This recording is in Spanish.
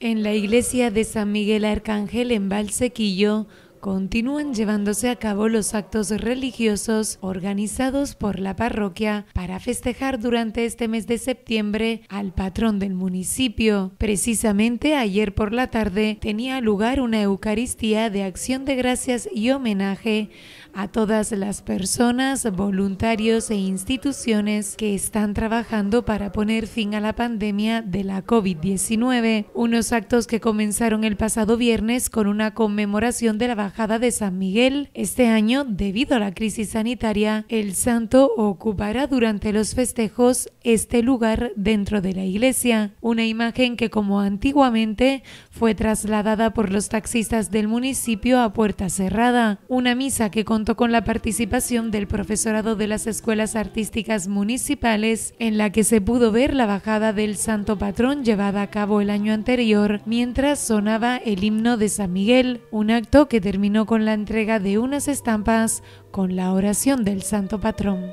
En la iglesia de San Miguel Arcángel en Valsequillo, continúan llevándose a cabo los actos religiosos organizados por la parroquia para festejar durante este mes de septiembre al patrón del municipio. Precisamente ayer por la tarde tenía lugar una Eucaristía de acción de gracias y homenaje a todas las personas, voluntarios e instituciones que están trabajando para poner fin a la pandemia de la COVID-19, unos actos que comenzaron el pasado viernes con una conmemoración de la baja de San Miguel. Este año, debido a la crisis sanitaria, el santo ocupará durante los festejos este lugar dentro de la iglesia, una imagen que como antiguamente fue trasladada por los taxistas del municipio a puerta cerrada, una misa que contó con la participación del profesorado de las escuelas artísticas municipales en la que se pudo ver la bajada del santo patrón llevada a cabo el año anterior mientras sonaba el himno de San Miguel, un acto que terminó Terminó con la entrega de unas estampas con la oración del Santo Patrón.